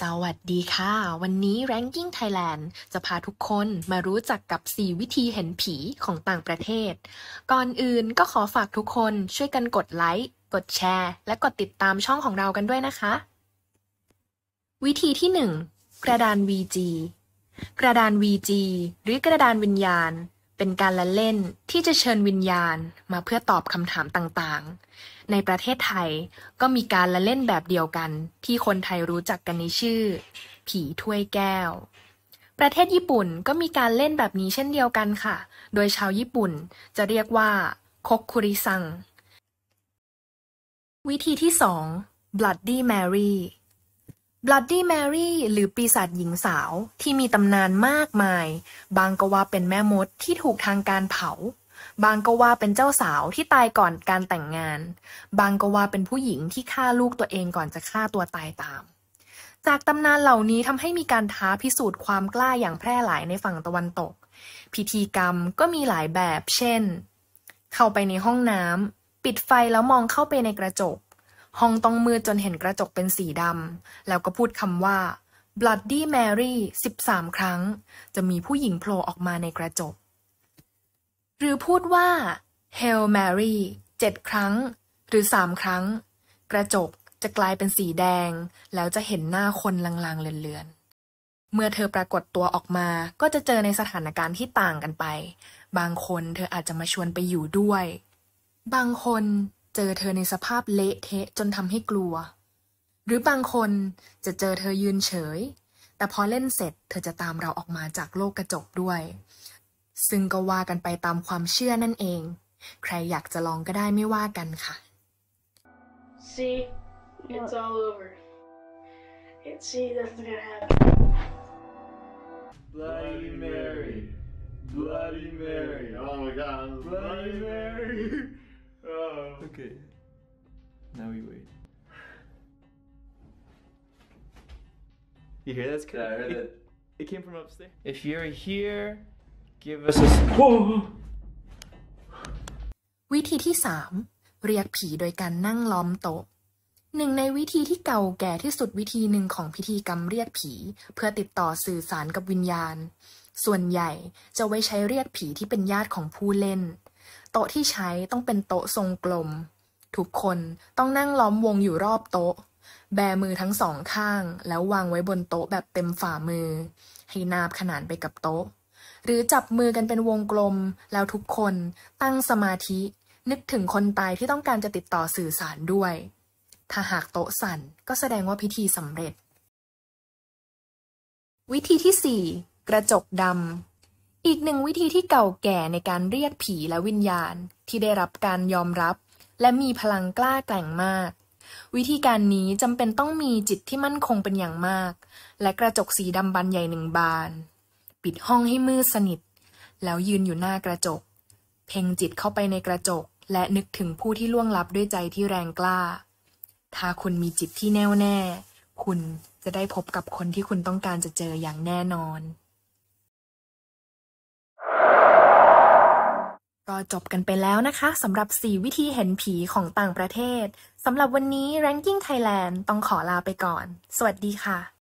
สวัสดีค่ะ วันนี้ Ranking Thailand จะพาทุกคนมารู้จักกับ 4 วิธีเห็นผีของต่างประเทศ ก่อนอื่นก็ขอฝากทุกคนช่วยกันกดไลค์กดแชร์ และกดติดตามช่องของเรากันด้วยนะคะ วิธีที่ 1 กระดาน VG กระดาน VG หรือกระดานวิญญาณเป็นการละเล่นที่จะเชิญวิญญาณมาเพื่อตอบคำถามต่างๆ ในประเทศไทยก็มีการละเล่นแบบเดียวกันที่คนไทยรู้จักกันในชื่อ ผีถ้วยแก้ว ประเทศญี่ปุ่นก็มีการเล่นแบบนี้เช่นเดียวกันค่ะ โดยชาวญี่ปุ่นจะเรียกว่า คกคุริซัง วิธีที่2 Bloody Mary Bloody Mary หรือปีศาจหญิงสาวที่มีตำนานมากมาย บางก็ว่าเป็นแม่มดที่ถูกทางการเผา บางก็ว่าเป็นเจ้าสาวที่ตายก่อนการแต่งงาน บางก็ว่าเป็นผู้หญิงที่ฆ่าลูกตัวเองก่อนจะฆ่าตัวตายตาม จากตำนานเหล่านี้ทำให้มีการท้าพิสูจน์ความกล้าอย่างแพร่หลายในฝั่งตะวันตกพิธีกรรมก็มีหลายแบบ เช่น เข้าไปในห้องน้ำปิดไฟแล้วมองเข้าไปในกระจกห้องต้องมืดจนเห็นกระจกเป็นสีดำ แล้วก็พูดคำว่า Bloody Mary 13 ครั้ง จะมีผู้หญิงโผล่ออกมาในกระจก หรือพูดว่า Hail Mary 7 ครั้ง หรือ 3 ครั้ง กระจกจะกลายเป็นสีแดง แล้วจะเห็นหน้าคนลางๆ เลือนๆ เมื่อเธอปรากฏตัวออกมา ก็จะเจอในสถานการณ์ที่ต่างกันไป บางคนเธออาจจะมาชวนไปอยู่ด้วย บางคนเจอเธอในสภาพเละเทะจนทำให้กลัว หรือบางคนจะเจอเธอยืนเฉย แต่พอเล่นเสร็จเธอจะตามเราออกมาจากโลกกระจกด้วย ซึ่งก็ว่ากันไปตามความเชื่อนั่นเอง ใครอยากจะลองก็ได้ไม่ว่ากันค่ะ See it's all over It's see t h a t s gonna happen Bloody Mary Bloody Mary oh my God Bloody Mary No. Okay. Now we wait. You hear that? Yeah, I heard it, it. It came from upstairs. If you're here, give us a. Whoa! วิธีที่ 3 เรียกผีโดยการนั่งล้อมโต๊ะ หนึ่งในวิธีที่เก่าแก่ที่สุดวิธีหนึ่งของพิธีกรรมเรียกผีเพื่อติดต่อสื่อสารกับวิญญาณ ส่วนใหญ่จะไว้ใช้เรียกผีที่เป็นญาติของผู้เล่นต๊ะที่ใช้ต้องเป็นโต๊ะทรงกลม ทุกคนต้องนั่งล้อมวงอยู่รอบโต๊ะ แบมือทั้งสองข้างแล้ววางไว้บนโต๊ะแบบเต็มฝ่ามือ ให้นาบขนานไปกับโต๊ะ หรือจับมือกันเป็นวงกลมแล้วทุกคนตั้งสมาธิ นึกถึงคนตายที่ต้องการจะติดต่อสื่อสารด้วย ถ้าหากโต๊ะสั่นก็แสดงว่าพิธีสำเร็จ วิธีที่ 4 กระจกดำอีกหนึ่งวิธีที่เก่าแก่ในการเรียกผีและวิญญาณที่ได้รับการยอมรับและมีพลังกล้าแกร่งมาก วิธีการนี้จำเป็นต้องมีจิตที่มั่นคงเป็นอย่างมาก และกระจกสีดำบานใหญ่หนึ่งบาน ปิดห้องให้มืดสนิท แล้วยืนอยู่หน้ากระจก เพ่งจิตเข้าไปในกระจกและนึกถึงผู้ที่ล่วงลับด้วยใจที่แรงกล้า ถ้าคุณมีจิตที่แน่วแน่คุณจะได้พบกับคนที่คุณต้องการจะเจออย่างแน่นอนก็จบกันไปแล้วนะคะสำหรับ 4 วิธีเห็นผีของต่างประเทศสำหรับวันนี้ Ranking Thailand ต้องขอลาไปก่อน สวัสดีค่ะ